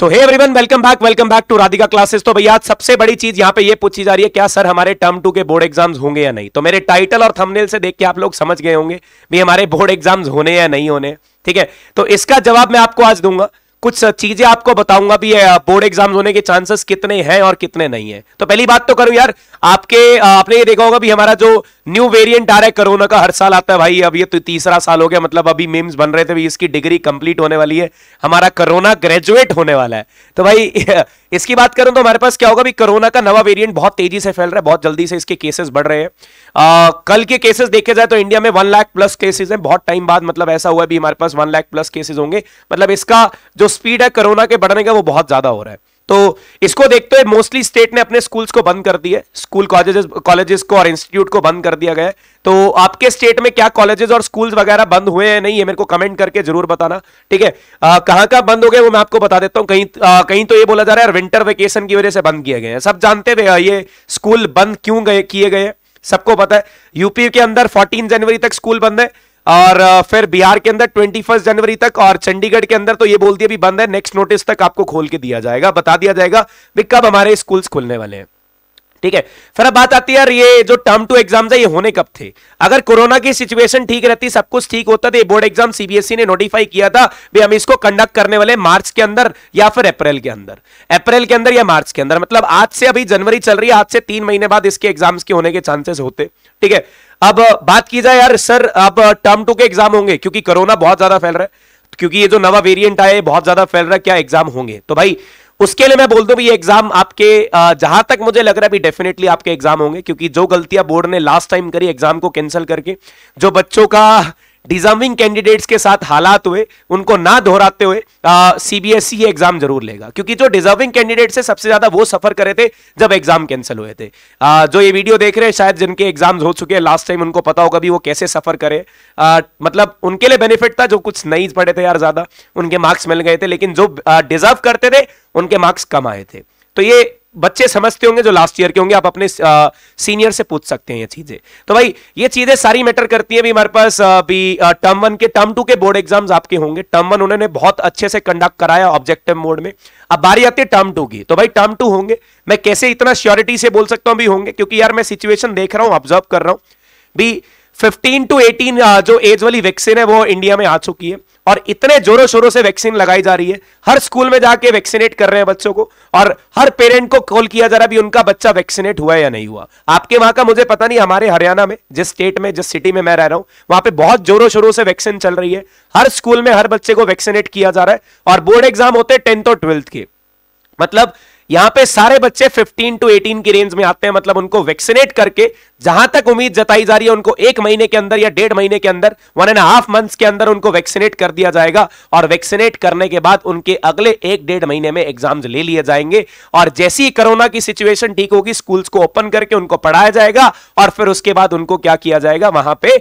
so hey everyone welcome back welcome back to Radhika classes तो भैया सबसे बड़ी चीज यहाँ पे ये पूछी जा रही है क्या सर हमारे टर्म टू के बोर्ड एग्जाम्स होंगे या नहीं तो मेरे टाइटल और थंबनेल से देख के आप लोग समझ गए होंगे भी हमारे बोर्ड एग्जाम्स होने या नहीं होने ठीक है तो इसका जवाब मैं आपको आज दूंगा कुछ चीजें आपको बताऊंगा भी बोर्ड एग्जाम्स होने के चांसेस कितने हैं और कितने नहीं है तो पहली बात तो करूं यार आपके आपने ये देखा होगा भी हमारा जो न्यू वेरिएंट आ रहा है कोरोना का हर साल आता है भाई अब ये तो तीसरा साल हो गया मतलब अभी मेम्स बन रहे थे भी इसकी डिग्री कंप्लीट होने वाली है हमारा कोरोना ग्रेजुएट होने वाला है तो भाई इसकी बात करूं तो हमारे पास क्या होगा भी कोरोना का नवा वेरियंट बहुत तेजी से फैल रहा है बहुत जल्दी से इसके केसेस बढ़ रहे हैं कल के केसेस देखे जाए तो इंडिया में वन लाख प्लस केसेज है बहुत टाइम बाद मतलब ऐसा हुआ भी हमारे पास वन लाख प्लस केसेस होंगे मतलब इसका जो स्पीड है कोरोना के बढ़ने का वो बहुत ज्यादा हो रहा है तो इसको देखते हुए मोस्टली स्टेट ने अपने स्कूल्स को बंद कर दिए स्कूल कॉलेजेस कॉलेजेस को और इंस्टीट्यूट को बंद कर दिया गया है तो आपके स्टेट में क्या कॉलेजेस और स्कूल्स वगैरह बंद हुए हैं नहीं है मेरे को कमेंट करके जरूर बताना ठीक है कहां कहां बंद हो गए वो मैं आपको बता देता हूं कहीं आ, कहीं तो ये बोला जा रहा है विंटर वेकेशन की वजह से बंद किए गए हैं सब जानते हुए ये स्कूल बंद क्यों गए किए गए सबको पता है यूपी के अंदर फोर्टीन जनवरी तक स्कूल बंद है और फिर बिहार के अंदर ट्वेंटी फर्स्ट जनवरी तक और चंडीगढ़ के अंदर तो ये बोल दिया भी बंद है नेक्स्ट नोटिस तक आपको खोल के दिया जाएगा बता दिया जाएगा भी कब हमारे स्कूल्स खुलने वाले हैं ठीक है फिर अब बात आती है यार ये जो टर्म टू एग्जाम है ये होने कब थे अगर कोरोना की सिचुएशन ठीक रहती सब कुछ ठीक होता तो बोर्ड एग्जाम सीबीएसई ने नोटिफाई किया था भी हम इसको कंडक्ट करने वाले मार्च के अंदर या फिर अप्रैल के अंदर अप्रैल के अंदर या मार्च के अंदर मतलब आज से अभी जनवरी चल रही है आज से तीन महीने बाद इसके एग्जाम्स के होने के चांसेस होते ठीक है अब बात की जाए यार सर अब टर्म टू के एग्जाम होंगे क्योंकि कोरोना बहुत ज्यादा फैल रहा है क्योंकि ये जो नवा वेरिएंट आया है बहुत ज्यादा फैल रहा है क्या एग्जाम होंगे तो भाई उसके लिए मैं बोल दूं ये एग्जाम आपके जहां तक मुझे लग रहा है भी डेफिनेटली आपके एग्जाम होंगे क्योंकि जो गलतियां बोर्ड ने लास्ट टाइम करी एग्जाम को कैंसिल करके जो बच्चों का डिजर्विंग कैंडिडेट्स के साथ हालात हुए उनको ना दोहराते हुए सीबीएसई एग्जाम e जरूर लेगा क्योंकि जो डिजर्विंग कैंडिडेट से सबसे ज्यादा वो सफर करे थे जब एग्जाम कैंसिल हुए थे आ, जो ये वीडियो देख रहे हैं शायद जिनके एग्जाम्स हो चुके हैं लास्ट टाइम उनको पता होगा भी वो कैसे सफर करे आ, मतलब उनके लिए बेनिफिट था जो कुछ नहीं पड़े थे यार ज्यादा उनके मार्क्स मिल गए थे लेकिन जो डिजर्व करते थे उनके मार्क्स कम आए थे तो ये बच्चे समझते होंगे जो लास्ट ईयर के होंगे आप अपने आ, सीनियर से पूछ सकते हैं ये चीजें तो भाई ये चीजें सारी मैटर करती है भी हमारे पास भी टर्म वन के टर्म टू के बोर्ड एग्जाम्स आपके होंगे टर्म वन उन्होंने बहुत अच्छे से कंडक्ट कराया ऑब्जेक्टिव मोड में अब बारी आती है टर्म टू की तो भाई टर्म टू होंगे मैं कैसे इतना श्योरिटी से बोल सकता हूं भी होंगे क्योंकि यार मैं सिचुएशन देख रहा हूं ऑब्जर्व कर रहा हूं भी फिफ्टीन टू एटीन जो एज वाली वैक्सीन है वो इंडिया में आ चुकी है और इतने जोरों शोरों से वैक्सीन लगाई जा रही है हर स्कूल में जाके वैक्सीनेट कर रहे हैं बच्चों को और हर पेरेंट को कॉल किया जा रहा है उनका बच्चा वैक्सीनेट हुआ या नहीं हुआ आपके वहां का मुझे पता नहीं हमारे हरियाणा में जिस स्टेट में जिस सिटी में मैं रह रहा हूं वहां पर बहुत जोरों शोरों से वैक्सीन चल रही है हर स्कूल में हर बच्चे को वैक्सीनेट किया जा रहा है और बोर्ड एग्जाम होते हैं टेंथ और ट्वेल्थ के मतलब यहां पे सारे बच्चे 15 टू 18 की रेंज में आते हैं मतलब उनको वैक्सीनेट करके जहां तक उम्मीद जताई जा रही है उनको एक महीने के अंदर या डेढ़ महीने के अंदर वन एंड हाफ मंथ्स के अंदर उनको वैक्सीनेट कर दिया जाएगा और वैक्सीनेट करने के बाद उनके अगले एक डेढ़ महीने में एग्जाम्स ले लिए जाएंगे और जैसी ही कोरोना की सिचुएशन ठीक होगी स्कूल्स को ओपन करके उनको पढ़ाया जाएगा और फिर उसके बाद उनको क्या किया जाएगा वहां पे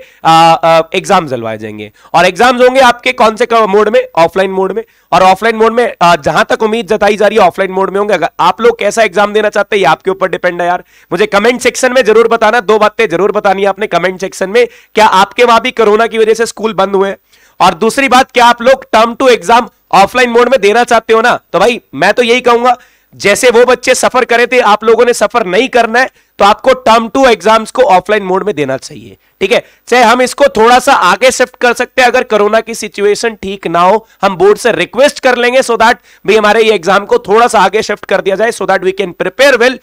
एग्जाम जलवाए जाएंगे और एग्जाम्स होंगे आपके कौन से मोड में ऑफलाइन मोड में और ऑफलाइन मोड में जहां तक उम्मीद जताई जा रही है ऑफलाइन मोड में होंगे आप लोग कैसा एग्जाम देना चाहते हैं आपके ऊपर डिपेंड है यार मुझे कमेंट सेक्शन में जरूर बताना दो बातें जरूर बतानी आपने कमेंट सेक्शन में क्या आपके वहां भी कोरोना की वजह से स्कूल बंद हुए और दूसरी बात क्या आप लोग term two exam offline mode में देना चाहते हो ना तो भाई मैं तो यही कहूंगा जैसे वो बच्चे सफर करे थे आप लोगों ने सफर नहीं करना है तो आपको टर्म टू एग्जाम्स को ऑफलाइन मोड में देना चाहिए ठीक है चाहे हम इसको थोड़ा सा आगे शिफ्ट कर सकते हैं अगर कोरोना की सिचुएशन ठीक ना हो हम बोर्ड से रिक्वेस्ट कर लेंगे सो दैट भी हमारे ये एग्जाम को थोड़ा सा आगे शिफ्ट कर दिया जाए so that we can prepare well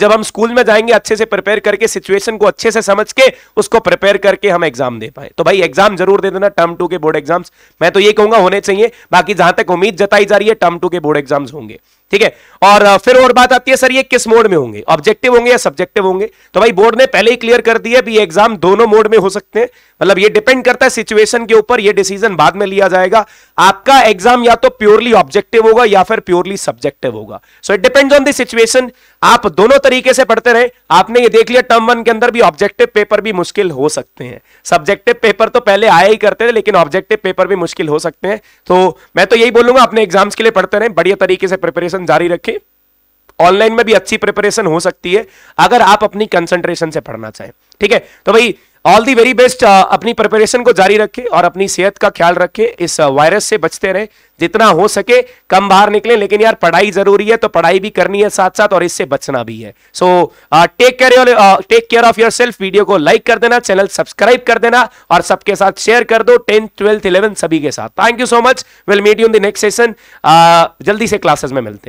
जब हम स्कूल में जाएंगे अच्छे से प्रिपेयर करके सिचुएशन को अच्छे से समझ के उसको प्रिपेयर करके हम एग्जाम दे पाए तो भाई एग्जाम जरूर दे देना टर्म टू के बोर्ड एग्जाम्स मैं तो ये कहूंगा होने चाहिए बाकी जहां तक उम्मीद जताई जा रही है टर्म टू के बोर्ड एग्जाम्स होंगे ठीक है और फिर और बात आती है सर ये किस मोड में होंगे ऑब्जेक्टिव होंगे या सब्जेक्टिव होंगे तो भाई बोर्ड ने पहले ही क्लियर कर दिया भी एग्जाम दोनों मोड में हो सकते हैं मतलब ये डिपेंड करता है सिचुएशन के ऊपर ये डिसीजन बाद में लिया जाएगा आपका एग्जाम या तो प्योरली ऑब्जेक्टिव होगा या फिर प्योरली सब्जेक्टिव होगा so it depends on the situation आप दोनों तरीके से पढ़ते रहे आपने ये देख लिया टर्म वन के अंदर भी ऑब्जेक्टिव पेपर भी मुश्किल हो सकते हैं सब्जेक्टिव पेपर तो पहले आया ही करते थे लेकिन ऑब्जेक्टिव पेपर भी मुश्किल हो सकते हैं तो मैं तो यही बोलूंगा अपने एग्जाम्स के लिए पढ़ते रहे बढ़िया तरीके से प्रिपरेशन प्रिपरेशन जारी रखें ऑनलाइन में भी अच्छी प्रिपरेशन हो सकती है अगर आप अपनी कंसंट्रेशन से पढ़ना चाहें ठीक है तो भाई ऑल दी वेरी बेस्ट अपनी प्रिपरेशन को जारी रखें और अपनी सेहत का ख्याल रखें इस वायरस uh, से बचते रहें जितना हो सके कम बाहर निकले लेकिन यार पढ़ाई जरूरी है तो पढ़ाई भी करनी है साथ साथ और इससे बचना भी है so take care take care of yourself video को लाइक कर देना चैनल सब्सक्राइब कर देना और सबके साथ शेयर कर दो टेंथ ट्वेल्थ इलेवन सभी के साथ thank you so much will meet you in the next session जल्दी से क्लासेस में मिलते हैं